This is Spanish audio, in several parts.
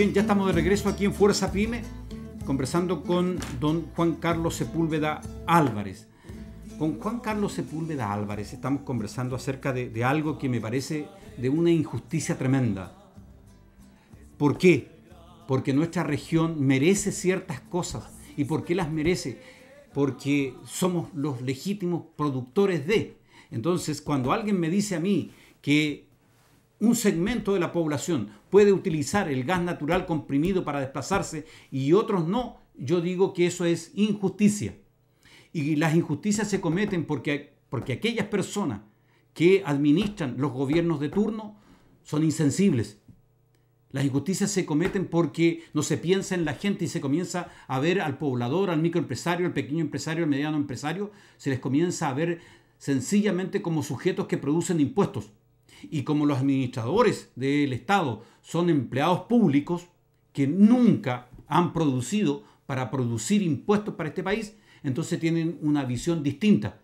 Bien, ya estamos de regreso aquí en Fuerza Pyme, conversando con don Juan Carlos Sepúlveda Álvarez. Con Juan Carlos Sepúlveda Álvarez estamos conversando acerca de, de algo que me parece de una injusticia tremenda. ¿Por qué? Porque nuestra región merece ciertas cosas. ¿Y por qué las merece? Porque somos los legítimos productores de. Entonces, cuando alguien me dice a mí que un segmento de la población puede utilizar el gas natural comprimido para desplazarse y otros no, yo digo que eso es injusticia. Y las injusticias se cometen porque, porque aquellas personas que administran los gobiernos de turno son insensibles. Las injusticias se cometen porque no se piensa en la gente y se comienza a ver al poblador, al microempresario, al pequeño empresario, al mediano empresario, se les comienza a ver sencillamente como sujetos que producen impuestos y como los administradores del Estado son empleados públicos que nunca han producido para producir impuestos para este país, entonces tienen una visión distinta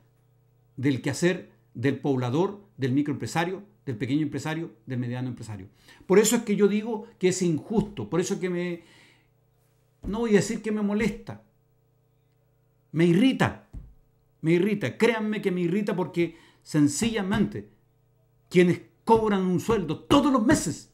del quehacer del poblador, del microempresario, del pequeño empresario, del mediano empresario. Por eso es que yo digo que es injusto, por eso es que me, no voy a decir que me molesta, me irrita, me irrita, créanme que me irrita porque sencillamente quienes cobran un sueldo todos los meses.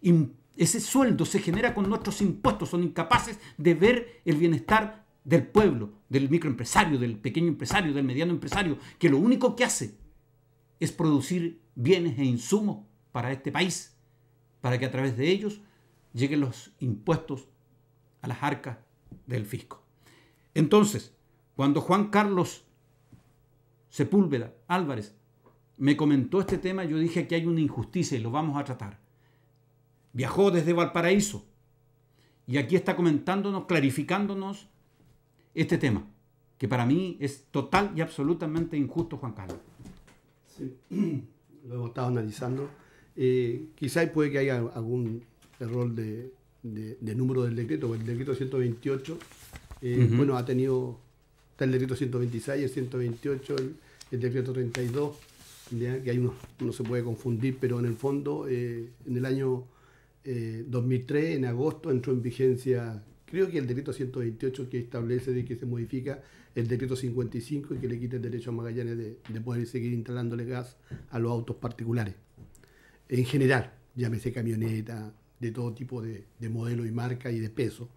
Y ese sueldo se genera con nuestros impuestos, son incapaces de ver el bienestar del pueblo, del microempresario, del pequeño empresario, del mediano empresario, que lo único que hace es producir bienes e insumos para este país, para que a través de ellos lleguen los impuestos a las arcas del fisco. Entonces, cuando Juan Carlos Sepúlveda Álvarez me comentó este tema, yo dije que hay una injusticia y lo vamos a tratar. Viajó desde Valparaíso y aquí está comentándonos, clarificándonos este tema, que para mí es total y absolutamente injusto, Juan Carlos. Sí, lo hemos estado analizando. quizás eh, quizá puede que haya algún error de, número del decreto, el decreto 128, eh, bueno, ha tenido, está el decreto 126, el 128, el, el decreto 32 que hay uno, se puede confundir, pero en el fondo, eh, en el año 2003, eh, en agosto, entró en vigencia, creo que el decreto 128 que establece de que se modifica el decreto 55 y que le quita el derecho a Magallanes de, poder seguir instalándole gas a los autos particulares. En general, llámese camioneta, de todo tipo de, modelo y marca y de peso,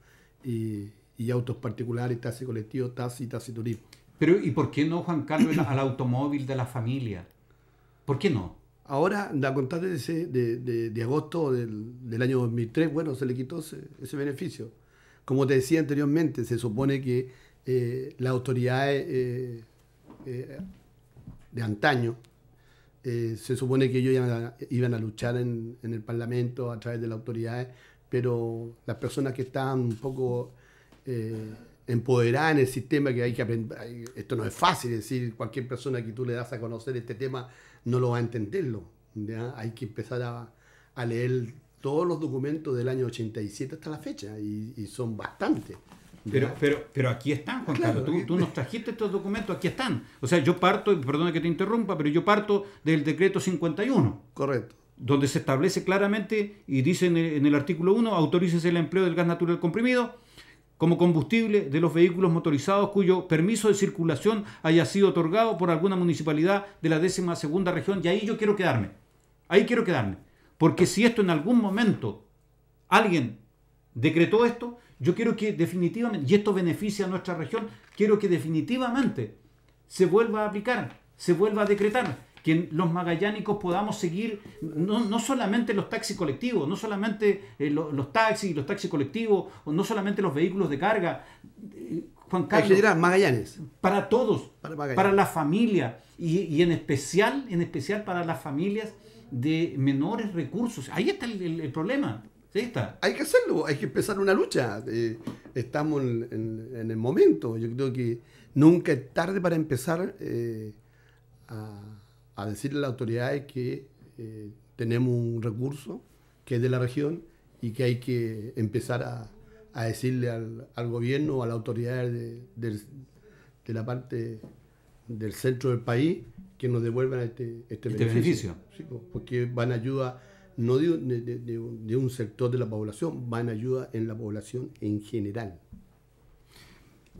y, y autos particulares, taxi colectivo, taxi, taxi turismo. Pero ¿y por qué no, Juan Carlos, al automóvil de la familia? ¿Por qué no? Ahora, a contar de, agosto del, año 2003, bueno, se le quitó ese, beneficio. Como te decía anteriormente, se supone que eh, las autoridades eh, eh, de antaño, se supone que ellos iban a, luchar en, el Parlamento a través de las autoridades, pero las personas que estaban un poco empoderadas en el sistema que hay que aprender. Esto no es fácil, es decir, cualquier persona que tú le das a conocer este tema no lo va a entenderlo. Hay que empezar a, leer todos los documentos del año 87 hasta la fecha y, son bastantes. Pero, pero, pero aquí están, Juan Carlos. Tú, eh, nos eh. trajiste estos documentos, aquí están. O sea, yo parto, perdón que te interrumpa, pero yo parto del decreto 51. Correcto. Donde se establece claramente y dice en el, artículo 1, autorices el empleo del gas natural comprimido como combustible de los vehículos motorizados cuyo permiso de circulación haya sido otorgado por alguna municipalidad de la décima segunda región. Y ahí yo quiero quedarme. Ahí quiero quedarme. Porque si esto en algún momento alguien decretó esto, yo quiero que definitivamente, y esto beneficia a nuestra región, quiero que definitivamente se vuelva a aplicar, se vuelva a decretar que los magallánicos podamos seguir, no, solamente los taxis colectivos, no solamente eh, los taxis, y los taxis colectivos, no solamente los vehículos de carga. Eh, Juan Carlos. Magallanes. Para todos, para, la familia y, en, especial, en especial para las familias de menores recursos. Ahí está el, problema. está. Hay que hacerlo, hay que empezar una lucha. Eh, estamos en, en, el momento. Yo creo que nunca es tarde para empezar a a decirle a las autoridades que eh, tenemos un recurso que es de la región y que hay que empezar a, decirle al, gobierno a las autoridades de, la parte del centro del país que nos devuelvan este, este, este beneficio. porque van a ayuda no de, un sector de la población, van a ayuda en la población en general.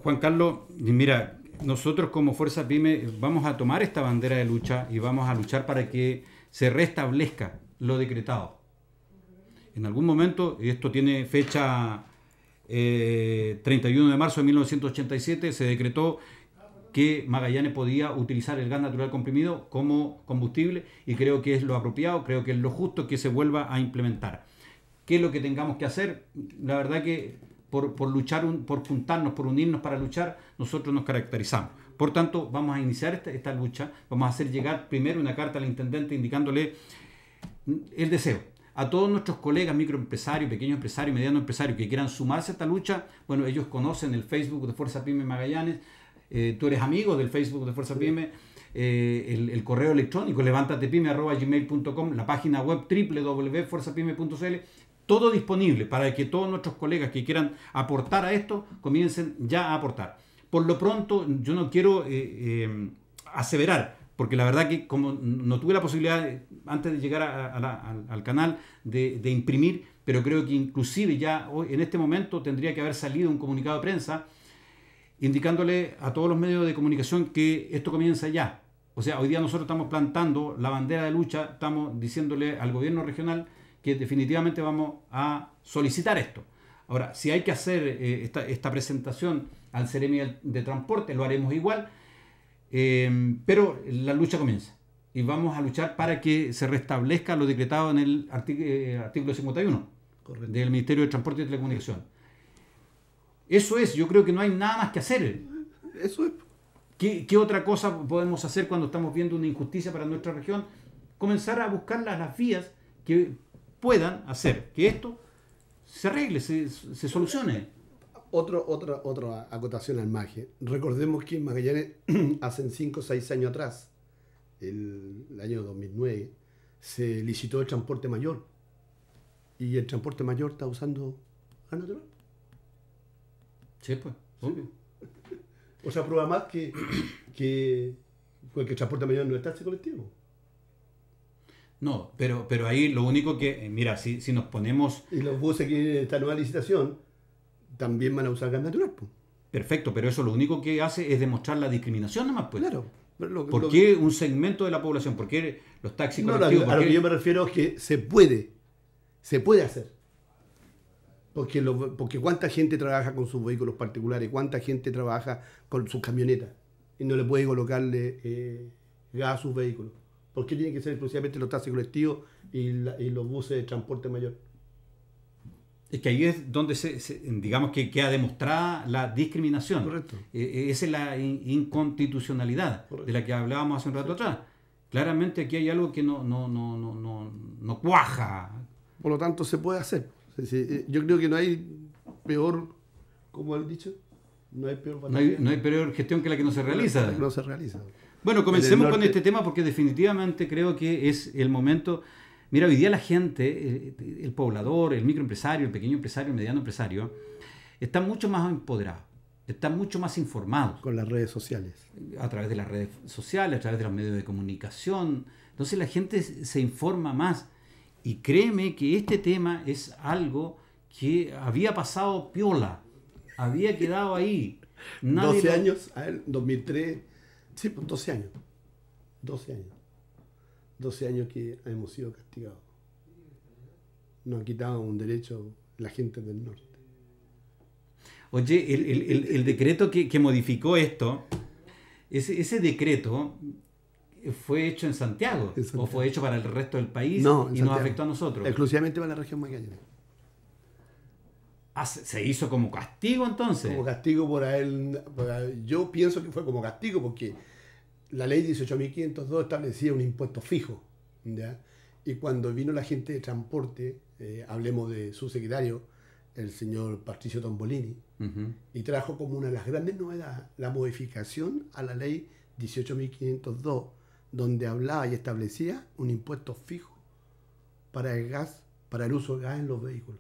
Juan Carlos, mira, nosotros como Fuerza Pyme vamos a tomar esta bandera de lucha y vamos a luchar para que se restablezca lo decretado. En algún momento, y esto tiene fecha 31 eh, de marzo de 1987, se decretó que Magallanes podía utilizar el gas natural comprimido como combustible y creo que es lo apropiado, creo que es lo justo que se vuelva a implementar. ¿Qué es lo que tengamos que hacer? La verdad que por, por luchar, por juntarnos, por unirnos para luchar, nosotros nos caracterizamos. Por tanto, vamos a iniciar esta, lucha, vamos a hacer llegar primero una carta al intendente indicándole el deseo. A todos nuestros colegas microempresarios, pequeños empresarios, medianos empresarios que quieran sumarse a esta lucha, bueno, ellos conocen el Facebook de Fuerza Pyme Magallanes, eh, tú eres amigo del Facebook de Fuerza Pyme, eh, el, correo electrónico gmail.com la página web www.fuerzapyme.cl, todo disponible para que todos nuestros colegas que quieran aportar a esto comiencen ya a aportar. Por lo pronto, yo no quiero eh, eh, aseverar, porque la verdad que como no tuve la posibilidad eh, antes de llegar al canal de, imprimir, pero creo que inclusive ya hoy, en este momento tendría que haber salido un comunicado de prensa indicándole a todos los medios de comunicación que esto comienza ya. O sea, hoy día nosotros estamos plantando la bandera de lucha, estamos diciéndole al gobierno regional que definitivamente vamos a solicitar esto. Ahora, si hay que hacer eh, esta, presentación al Ceremi de Transporte, lo haremos igual, eh, pero la lucha comienza y vamos a luchar para que se restablezca lo decretado en el eh, artículo 51 del Ministerio de Transporte y Telecomunicación. Eso es, yo creo que no hay nada más que hacer. Eso ¿Qué, otra cosa podemos hacer cuando estamos viendo una injusticia para nuestra región? Comenzar a buscar las, las vías que puedan hacer que esto se arregle, se, solucione. Otro, otra, otra acotación al margen. Recordemos que en Magallanes, hace 5 o 6 años atrás, el, el año 2009, se licitó el transporte mayor. Y el transporte mayor está usando a natural. Sí, pues, obvio. O sea, prueba más que, que, pues, que el transporte mayor no está ese colectivo. No, pero, pero ahí lo único que, eh, mira, si, si nos ponemos... Y los buses que esta nueva licitación también van a usar gas natural. Perfecto, pero eso lo único que hace es demostrar la discriminación nomás. Pues. Claro. ¿Por qué un segmento de la población? ¿Por qué los taxis no, colectivos? lo que yo me refiero es que se puede, se puede hacer. Porque, porque cuánta gente trabaja con sus vehículos particulares, cuánta gente trabaja con sus camionetas y no le puede colocarle eh, gas a sus vehículos. ¿Por qué tienen que ser exclusivamente los taxis colectivos y, y los buses de transporte mayor? Es que ahí es donde se, digamos que queda demostrada la discriminación. Correcto. E, e, esa es la inconstitucionalidad de la que hablábamos hace un rato atrás. Claramente aquí hay algo que no, no, no, no, no, no cuaja. Por lo tanto, se puede hacer. Eh, yo creo que no hay peor, como han dicho, no hay peor, gestión que la que no se realiza. La que no se realiza. Bueno, comencemos con este tema porque definitivamente creo que es el momento. Mira, hoy día la gente, eh, el poblador, el microempresario, el pequeño empresario, el mediano empresario, está mucho más empoderado, está mucho más informado. Con las redes sociales. A través de las redes sociales, a través de los medios de comunicación. Entonces la gente se informa más. Y créeme que este tema es algo que había pasado piola, había quedado ahí. 12 años, 2003 Sí, pues 12 años. 12 años. 12 años que hemos sido castigados. Nos han quitado un derecho la gente del norte. Oye, el, decreto que, modificó esto, ese, ese, decreto fue hecho en Santiago, o fue hecho para el resto del país y nos afectó a nosotros. Exclusivamente para la región Magallanes. ¿Se hizo como castigo entonces? Como castigo por él. Yo pienso que fue como castigo porque la ley 18.502 establecía un impuesto fijo. Y cuando vino la gente de transporte, eh, hablemos de su secretario, el señor Patricio Tombolini, y trajo como una de las grandes novedades la modificación a la ley 18.502, donde hablaba y establecía un impuesto fijo para el gas, para el uso de gas en los vehículos.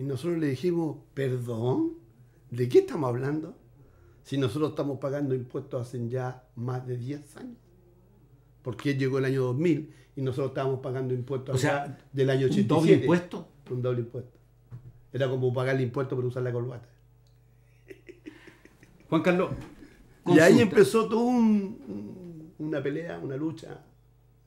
Y nosotros le dijimos, perdón, ¿de qué estamos hablando? Si nosotros estamos pagando impuestos hacen ya más de 10 años. Porque llegó el año 2000 y nosotros estábamos pagando impuestos o sea, del año 87. ¿Un doble impuesto? Un doble impuesto. Era como pagar el impuesto por usar la corbata. Juan Carlos. Y ahí empezó toda una pelea, una lucha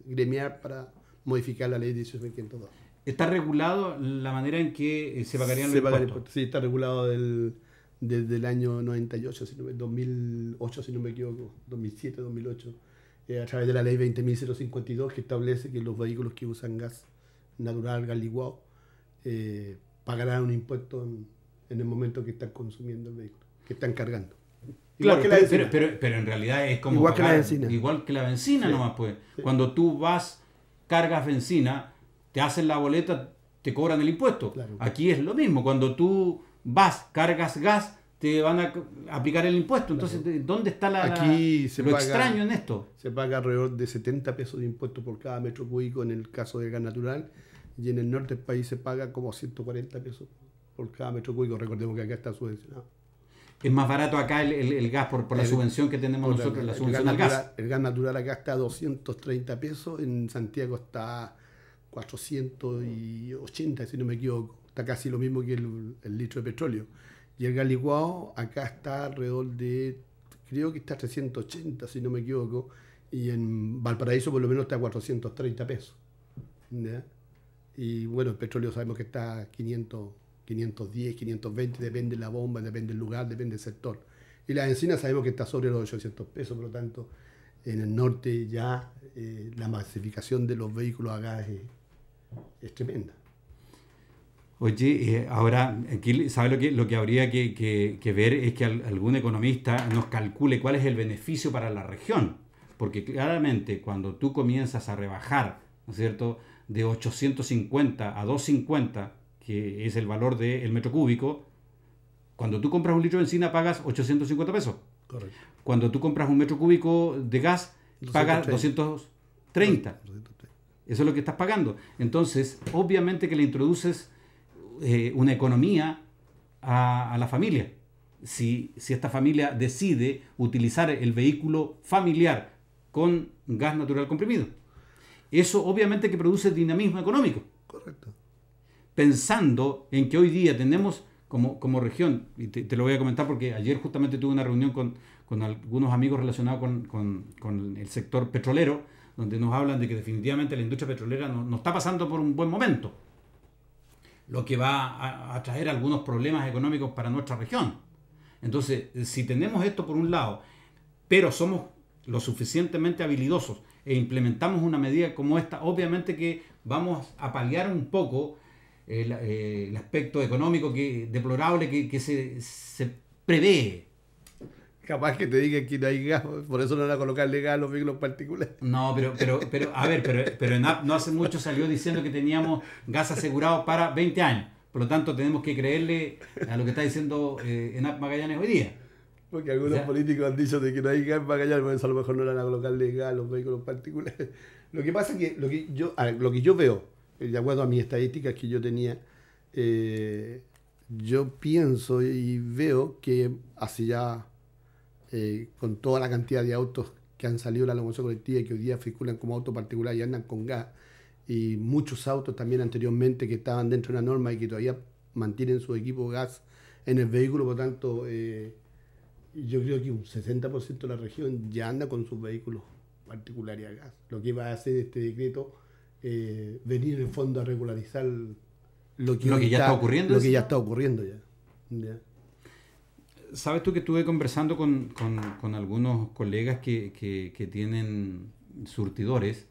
gremial para modificar la ley de 18.502. Está regulado la manera en que eh, se pagarían los impuestos. sí, está regulado del, desde el año 98, 2008, si no me equivoco, 2007, 2008, eh, a través de la ley 20.052 que establece que los vehículos que usan gas natural, gas eh, pagarán un impuesto en, el momento que están consumiendo el vehículo, que están cargando. claro, la pero, pero, en realidad es como... Igual que la benzina. Igual que la benzina nomás, pues. Cuando tú vas, cargas benzina, te hacen la boleta, te cobran el impuesto. Aquí es lo mismo, cuando tú vas, cargas gas, te van a aplicar el impuesto. Entonces, ¿dónde está la, Aquí se lo extraño en esto? Se paga alrededor de 70 pesos de impuesto por cada metro cúbico en el caso del gas natural y en el norte del país se paga como 140 pesos por cada metro cúbico. Recordemos que acá está subvencionado. Es más barato acá el, gas por, la subvención que tenemos nosotros, la, subvención gas. El gas natural acá está a 230 pesos, en Santiago está 480, si no me equivoco. Está casi lo mismo que el, litro de petróleo. Y el Galiguao... acá está alrededor de, creo que está 380, si no me equivoco. Y en Valparaíso por lo menos está a 430 pesos. Y bueno, el petróleo sabemos que está a 500, 510, 520, depende de la bomba, depende del lugar, depende del sector. Y la encina sabemos que está sobre los 800 pesos, por lo tanto, en el norte ya eh, la masificación de los vehículos a es tremenda. Oye, eh, ahora, aquí, ¿sabe lo que, lo que habría que, ver? Es que algún economista nos calcule cuál es el beneficio para la región. Porque claramente cuando tú comienzas a rebajar, ¿no es cierto?, de 850 a 250, que es el valor del metro cúbico, cuando tú compras un litro de encina pagas 850 pesos. Correcto. Cuando tú compras un metro cúbico de gas, pagas 230. 230. Eso es lo que estás pagando. Entonces, obviamente que le introduces eh, una economía a, la familia. Si, esta familia decide utilizar el vehículo familiar con gas natural comprimido. Eso obviamente que produce dinamismo económico. Correcto. Pensando en que hoy día tenemos como, como región, y te, lo voy a comentar porque ayer justamente tuve una reunión con, algunos amigos relacionados con el sector petrolero, donde nos hablan de que definitivamente la industria petrolera no, está pasando por un buen momento, lo que va a, traer algunos problemas económicos para nuestra región. Entonces, si tenemos esto por un lado, pero somos lo suficientemente habilidosos e implementamos una medida como esta, obviamente que vamos a paliar un poco el, eh, aspecto económico que, deplorable que, se, se prevé Capaz que te diga que no hay gas, por eso no era colocarle gas los vehículos particulares. No, pero, pero, a ver, pero, pero no hace mucho salió diciendo que teníamos gas asegurado para 20 años. Por lo tanto, tenemos que creerle a lo que está diciendo eh, ENAP en Magallanes hoy día. Porque algunos políticos han dicho que no hay gas en Magallanes, por eso a lo mejor no era colocarle gas los vehículos particulares. Lo que pasa es que lo que yo, lo que yo veo, eh, de acuerdo a mis estadísticas que yo tenía, eh, yo pienso y veo que así ya eh, con toda la cantidad de autos que han salido de la locomoción colectiva y que hoy día circulan como autos particulares y andan con gas, y muchos autos también anteriormente que estaban dentro de una norma y que todavía mantienen su equipo gas en el vehículo, por tanto, eh, yo creo que un 60% de la región ya anda con sus vehículos particulares a gas. Lo que va a hacer este decreto eh, venir en fondo a regularizar lo que, ya está ocurriendo. Lo que ya está ocurriendo sabes tú que estuve conversando con, con, algunos colegas que, que, tienen surtidores.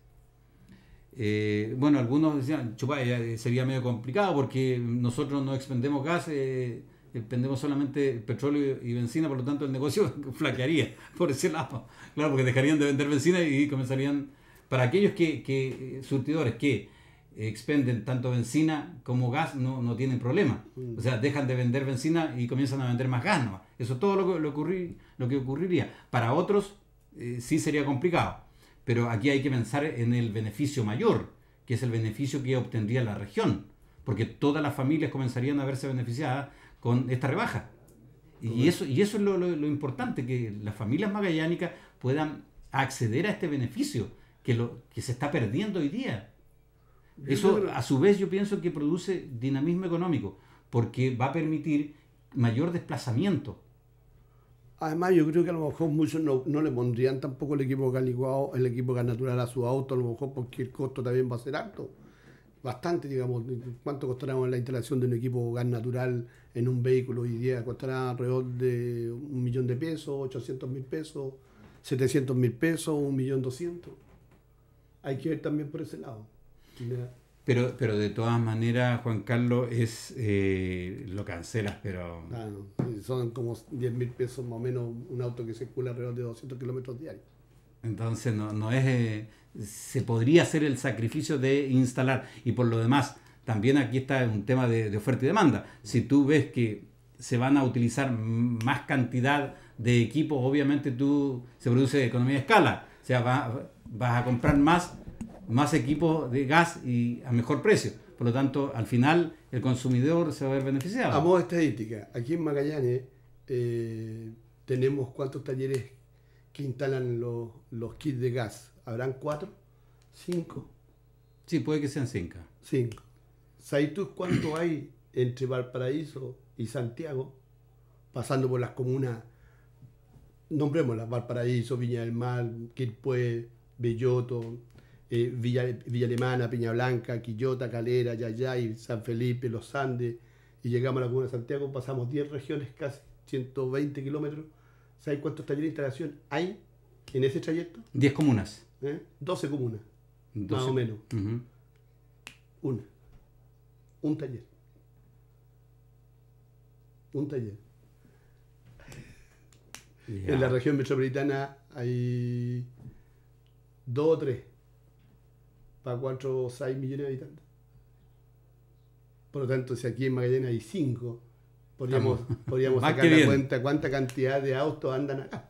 Eh, bueno, algunos decían, chupa, eh, sería medio complicado porque nosotros no expendemos gas, eh, expendemos solamente petróleo y benzina, por lo tanto el negocio flaquearía por ese Claro, porque dejarían de vender benzina y comenzarían, para aquellos que, que eh, surtidores que expenden tanto benzina como gas, no, no tienen problema. O sea, dejan de vender benzina y comienzan a vender más gas. ¿no? Eso es todo lo que, lo, que ocurriría. Para otros eh, sí sería complicado, pero aquí hay que pensar en el beneficio mayor, que es el beneficio que obtendría la región, porque todas las familias comenzarían a verse beneficiadas con esta rebaja. Y eso, y eso es lo, importante, que las familias magallánicas puedan acceder a este beneficio que, lo, que se está perdiendo hoy día. Eso, a su vez, yo pienso que produce dinamismo económico, porque va a permitir mayor desplazamiento. Además, yo creo que a lo mejor muchos no, le pondrían tampoco el equipo caliguado, el equipo gas natural a su auto, a lo mejor porque el costo también va a ser alto. Bastante, digamos, ¿cuánto costará la instalación de un equipo gas natural en un vehículo hoy día? Costará alrededor de un millón de pesos, 800 mil pesos, 700 mil pesos, un millón doscientos. Hay que ver también por ese lado. Pero, pero de todas maneras, Juan Carlos, es eh, lo cancelas, pero... son como 10 mil pesos más o menos un auto que circula alrededor de 200 kilómetros diarios. Entonces, no, es... Eh, se podría hacer el sacrificio de instalar. Y por lo demás, también aquí está un tema de, oferta y demanda. Si tú ves que se van a utilizar más cantidad de equipos, obviamente tú se produce economía de escala. O sea, vas a comprar más más equipos de gas y a mejor precio. Por lo tanto, al final el consumidor se va a ver beneficiado. A modo estadística, aquí en Magallanes eh, tenemos cuántos talleres que instalan los, kits de gas. ¿Habrán cuatro? ¿Cinco? Sí, puede que sean cinco. Cinco. ¿Sabes tú cuánto hay entre Valparaíso y Santiago? Pasando por las comunas, nombrémoslas, Valparaíso, Viña del Mar, Quilpue, Belloto, eh, Villa, Alemana, Peña Blanca, Quillota, Calera, Yayay, San Felipe, Los Andes, y llegamos a la Comuna de Santiago, pasamos 10 regiones, casi 120 kilómetros. ¿Sabes cuántos talleres de instalación hay en ese trayecto? 10 comunas. 12 ¿Eh? comunas, más o menos. Una. Un taller. Un taller. En la región metropolitana hay dos o tres para 4 o 6 millones de habitantes. Por lo tanto, si aquí en Magallanes hay 5, podríamos, podríamos sacar la cuenta cuánta cantidad de autos andan acá.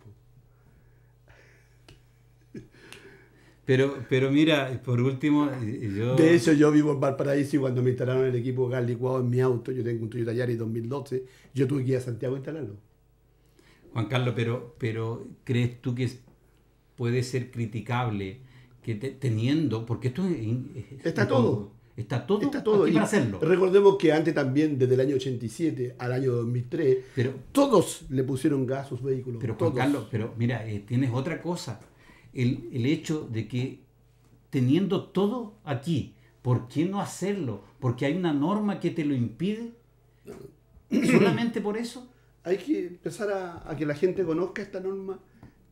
Pero, pero mira, por último, yo... De hecho, yo vivo en Valparaíso y cuando me instalaron el equipo Galli licuado en mi auto, yo tengo un Toyota Yaris 2012, yo tuve que ir a Santiago a instalarlo. Juan Carlos, pero, pero ¿crees tú que puede ser criticable que teniendo, porque esto está todo. Está todo, está todo. hacerlo. Recordemos que antes también, desde el año 87 al año 2003, todos le pusieron gas a sus vehículos. Pero, Carlos, pero mira, eh, tienes otra cosa. El, hecho de que teniendo todo aquí, ¿por qué no hacerlo? Porque hay una norma que te lo impide. ¿Solamente por eso? Hay que empezar a, que la gente conozca esta norma,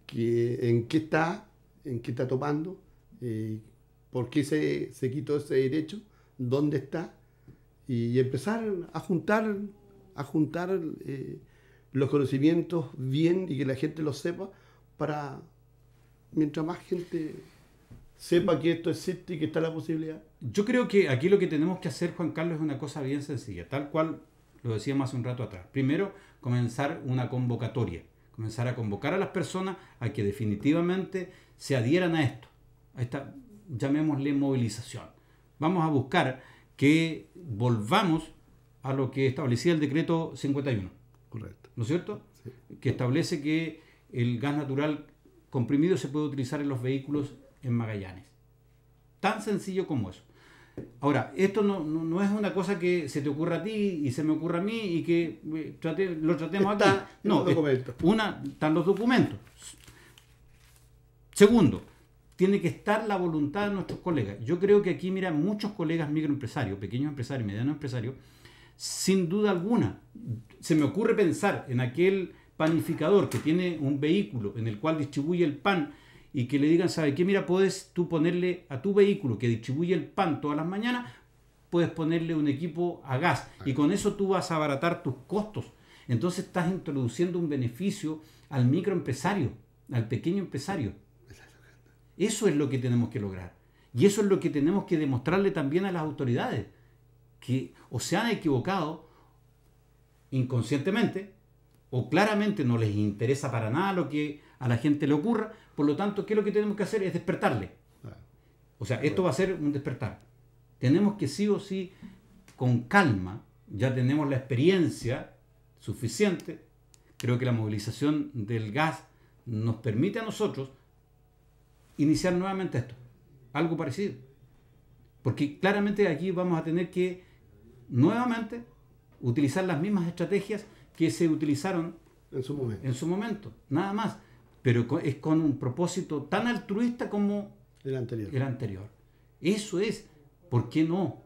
que, en qué está, en qué está topando eh, por qué se, quitó ese derecho, dónde está, y empezar a juntar, a juntar eh, los conocimientos bien y que la gente los sepa para, mientras más gente sepa que esto existe y que está la posibilidad. Yo creo que aquí lo que tenemos que hacer, Juan Carlos, es una cosa bien sencilla, tal cual lo decíamos hace un rato atrás. Primero, comenzar una convocatoria, comenzar a convocar a las personas a que definitivamente se adhieran a esto esta, llamémosle movilización. Vamos a buscar que volvamos a lo que establecía el decreto 51. Correcto. ¿No es cierto? Que establece que el gas natural comprimido se puede utilizar en los vehículos en Magallanes. Tan sencillo como eso. Ahora, esto no, no, es una cosa que se te ocurra a ti y se me ocurra a mí y que eh, lo tratemos Está No, una, están los documentos. Segundo, tiene que estar la voluntad de nuestros colegas. Yo creo que aquí, mira, muchos colegas microempresarios, pequeños empresarios, medianos empresarios, sin duda alguna, se me ocurre pensar en aquel panificador que tiene un vehículo en el cual distribuye el pan y que le digan, ¿sabe qué? Mira, puedes tú ponerle a tu vehículo que distribuye el pan todas las mañanas, puedes ponerle un equipo a gas y con eso tú vas a abaratar tus costos. Entonces estás introduciendo un beneficio al microempresario, al pequeño empresario. Eso es lo que tenemos que lograr. Y eso es lo que tenemos que demostrarle también a las autoridades, que o se han equivocado inconscientemente, o claramente no les interesa para nada lo que a la gente le ocurra, por lo tanto, ¿qué es lo que tenemos que hacer? Es despertarle. O sea, esto va a ser un despertar. Tenemos que sí o sí, con calma, ya tenemos la experiencia suficiente, creo que la movilización del gas nos permite a nosotros iniciar nuevamente esto, algo parecido. Porque claramente aquí vamos a tener que nuevamente utilizar las mismas estrategias que se utilizaron en su momento. En su momento, nada más. Pero es con un propósito tan altruista como el anterior. El anterior. Eso es, ¿por qué no?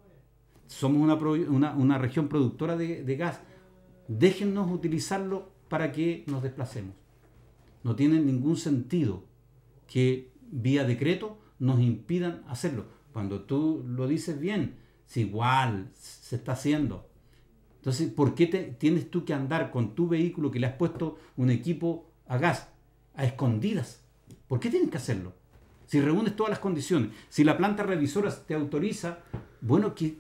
Somos una, región productora de, de, gas. Déjennos utilizarlo para que nos desplacemos. No tiene ningún sentido que vía decreto nos impidan hacerlo. Cuando tú lo dices bien, es igual, se está haciendo. Entonces, ¿por qué tienes tú que andar con tu vehículo que le has puesto un equipo a gas, a escondidas? ¿Por qué tienes que hacerlo? Si reúnes todas las condiciones, si la planta revisora te autoriza, bueno, que,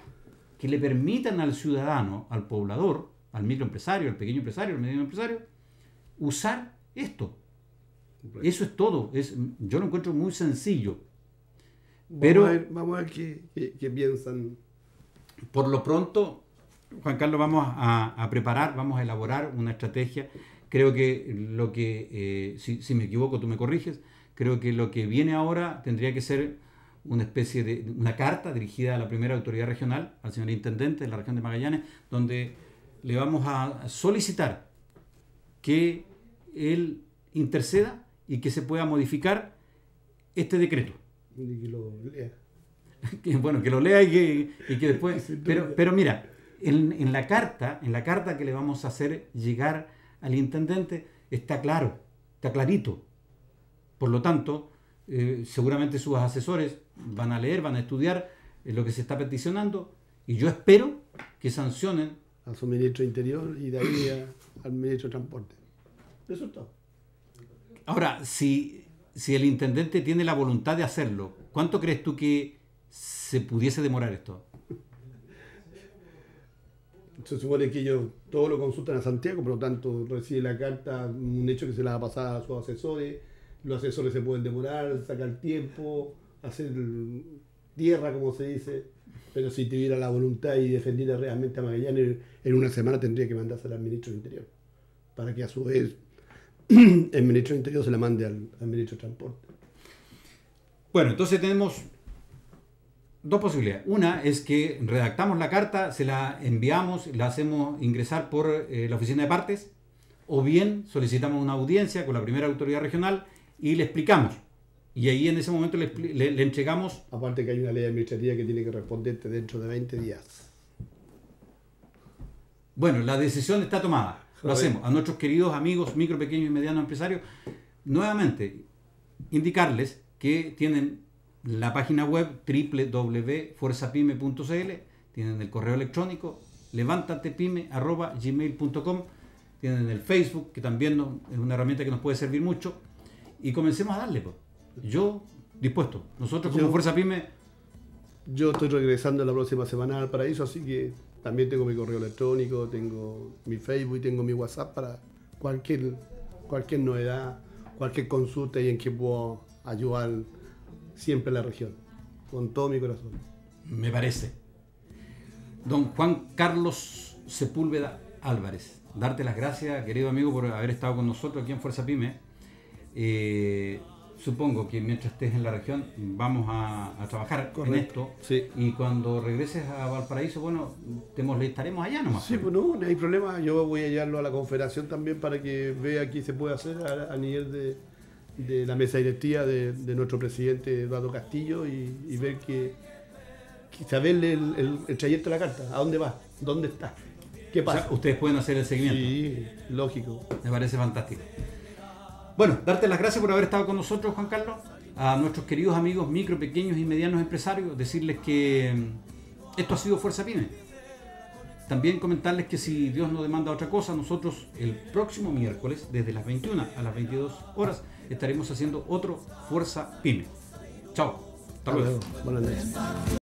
que le permitan al ciudadano, al poblador, al microempresario, al pequeño empresario, al medio empresario, usar esto. Eso es todo. Es, yo lo encuentro muy sencillo. Pero, vamos a ver, qué, piensan. Por lo pronto, Juan Carlos, vamos a, preparar, vamos a elaborar una estrategia. Creo que lo que, eh, si, si, me equivoco, tú me corriges, creo que lo que viene ahora tendría que ser una especie de una carta dirigida a la primera autoridad regional, al señor intendente de la región de Magallanes, donde le vamos a solicitar que él interceda y que se pueda modificar este decreto. Y que lo lea. bueno, que lo lea y que, después... Pero, pero mira, en, la carta, en la carta que le vamos a hacer llegar al intendente, está claro, está clarito. Por lo tanto, eh, seguramente sus asesores van a leer, van a estudiar eh, lo que se está peticionando y yo espero que sancionen a su ministro Interior y de ahí al ministro de Transporte. Eso es todo ahora, si, si el intendente tiene la voluntad de hacerlo, ¿cuánto crees tú que se pudiese demorar esto? se supone que ellos todo lo consultan a Santiago, por lo tanto recibe la carta, un hecho que se la ha pasado a sus asesores, los asesores se pueden demorar, sacar tiempo, hacer tierra como se dice, pero si tuviera la voluntad y defendiera realmente a Magallanes, en una semana tendría que mandarse al ministro del Interior, para que a su vez el ministro de Interior se la mande al, ministro de Transporte. Bueno, entonces tenemos dos posibilidades. Una es que redactamos la carta, se la enviamos, la hacemos ingresar por eh, la oficina de partes, o bien solicitamos una audiencia con la primera autoridad regional y le explicamos. Y ahí en ese momento le, le entregamos... Aparte que hay una ley administrativa que tiene que responderte dentro de 20 días. Bueno, la decisión está tomada. Lo hacemos. A nuestros queridos amigos, micro, pequeño y mediano empresarios, nuevamente, indicarles que tienen la página web www.fuerzapyme.cl, tienen el correo electrónico levántatepyme@gmail.com, tienen el Facebook, que también es una herramienta que nos puede servir mucho, y comencemos a darle. Pues. Yo dispuesto. Nosotros como Fuerza Pyme... Yo estoy regresando la próxima semana para eso, así que también tengo mi correo electrónico, tengo mi Facebook, tengo mi WhatsApp para cualquier, cualquier novedad, cualquier consulta y en que puedo ayudar siempre la región, con todo mi corazón. Me parece. Don Juan Carlos Sepúlveda Álvarez, darte las gracias, querido amigo, por haber estado con nosotros aquí en Fuerza Pyme. Eh, supongo que mientras estés en la región vamos a, trabajar Correcto. esto. Sí. Y cuando regreses a Valparaíso, bueno, te molestaremos allá nomás. Sí, pues no, no hay problema. Yo voy a llevarlo a la confederación también para que vea qué se puede hacer a, nivel de, la mesa directiva de, nuestro presidente Eduardo Castillo y, ver que, saberle el, trayecto de la carta, a dónde va, dónde está, qué pasa. ustedes pueden hacer el seguimiento. Sí, lógico. Me parece fantástico. Bueno, darte las gracias por haber estado con nosotros, Juan Carlos. A nuestros queridos amigos micro, pequeños y medianos empresarios, decirles que mm, esto ha sido Fuerza Pyme. También comentarles que si Dios nos demanda otra cosa, nosotros el próximo miércoles, desde las 21 a las 22 horas, estaremos haciendo otro Fuerza Pyme. Chao. Hasta luego. Buenas noches.